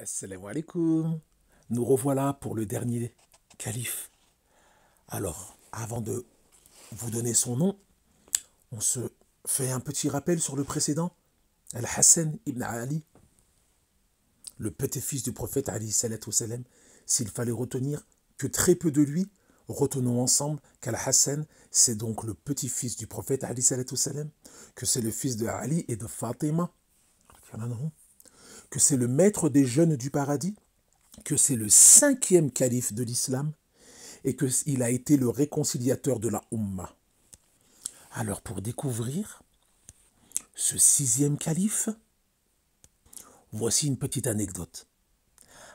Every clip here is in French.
Assalamu alaikum. Nous revoilà pour le dernier calife. Alors, avant de vous donner son nom, on se fait un petit rappel sur le précédent, Al-Hassan ibn Ali, le petit-fils du prophète Ali salam. S'il fallait retenir que très peu de lui, retenons ensemble qu'Al-Hassan, c'est donc le petit-fils du prophète Ali salam, que c'est le fils de Ali et de Fatima que c'est le maître des jeunes du paradis, que c'est le cinquième calife de l'islam et qu'il a été le réconciliateur de la Ummah. Alors pour découvrir ce sixième calife, voici une petite anecdote.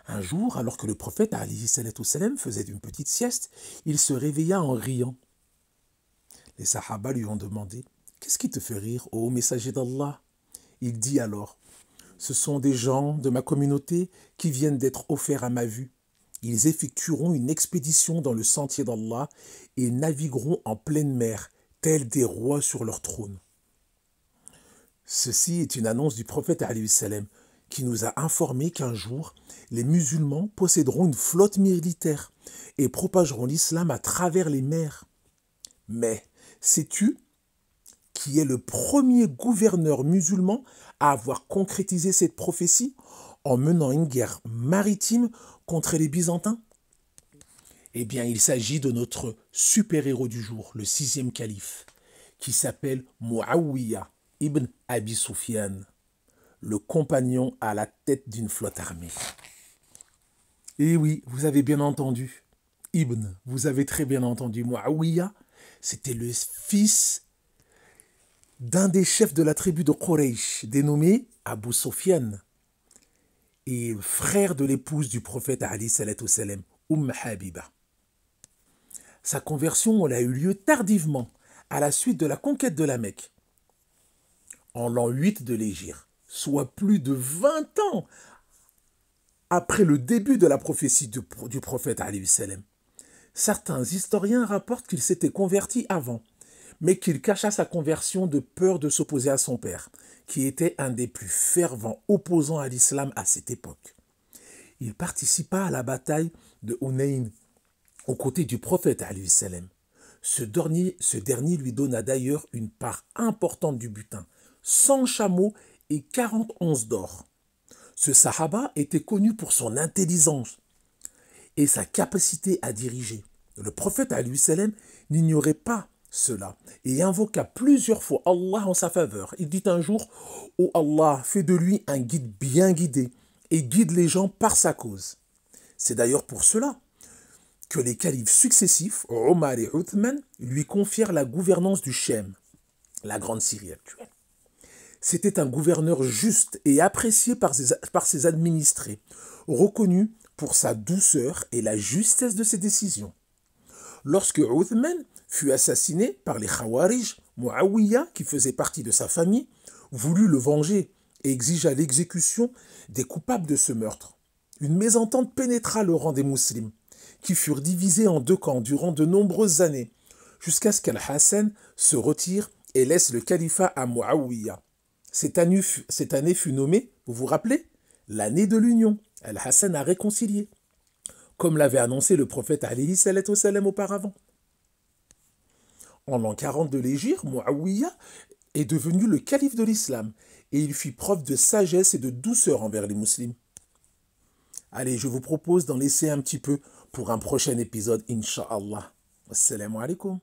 Un jour, alors que le prophète Ali faisait une petite sieste, il se réveilla en riant. Les Sahaba lui ont demandé Qu'est-ce qui te fait rire, ô messager d'Allah Il dit alors ce sont des gens de ma communauté qui viennent d'être offerts à ma vue. Ils effectueront une expédition dans le sentier d'Allah et navigueront en pleine mer, tels des rois sur leur trône. Ceci est une annonce du prophète qui nous a informé qu'un jour, les musulmans posséderont une flotte militaire et propageront l'islam à travers les mers. Mais sais-tu qui est le premier gouverneur musulman à avoir concrétisé cette prophétie en menant une guerre maritime contre les Byzantins Eh bien, il s'agit de notre super-héros du jour, le sixième calife, qui s'appelle Muawiyah ibn Abi Sufyan, le compagnon à la tête d'une flotte armée. Et eh oui, vous avez bien entendu, Ibn, vous avez très bien entendu, Muawiyah, c'était le fils d'un des chefs de la tribu de Quraysh, dénommé Abu Sufyan, et frère de l'épouse du prophète Ali Umm Habiba. Sa conversion a eu lieu tardivement, à la suite de la conquête de la Mecque, en l'an 8 de l'Égypte, soit plus de 20 ans après le début de la prophétie du, prophète Ali Certains historiens rapportent qu'il s'était converti avant, mais qu'il cacha sa conversion de peur de s'opposer à son père, qui était un des plus fervents opposants à l'islam à cette époque. Il participa à la bataille de Hunayn aux côtés du prophète salam. Ce dernier, ce dernier lui donna d'ailleurs une part importante du butin, 100 chameaux et onces d'or. Ce sahaba était connu pour son intelligence et sa capacité à diriger. Le prophète salam n'ignorait pas cela. Et invoqua plusieurs fois Allah en sa faveur. Il dit un jour, Ô Allah, fais de lui un guide bien guidé et guide les gens par sa cause. C'est d'ailleurs pour cela que les califes successifs, Omar et Uthman, lui confièrent la gouvernance du Shem, la grande Syrie actuelle. C'était un gouverneur juste et apprécié par par ses administrés, reconnu pour sa douceur et la justesse de ses décisions lorsque Uthman fut assassiné par les Khawarij, Muawiya, qui faisait partie de sa famille, voulut le venger et exigea l'exécution des coupables de ce meurtre. Une mésentente pénétra le rang des musulmans, qui furent divisés en deux camps durant de nombreuses années, jusqu'à ce qu'Al-Hassan se retire et laisse le califat à Muawiya. cette année fut nommée, vous vous rappelez, l'année de l'union. Al-Hassan a réconcilié comme l'avait annoncé le prophète alayhi salam auparavant. En l'an 40 de l'Égypte, Muawiyah est devenu le calife de l'islam et il fit preuve de sagesse et de douceur envers les musulmans. Allez, je vous propose d'en laisser un petit peu pour un prochain épisode, inshallah Assalamu alaikum.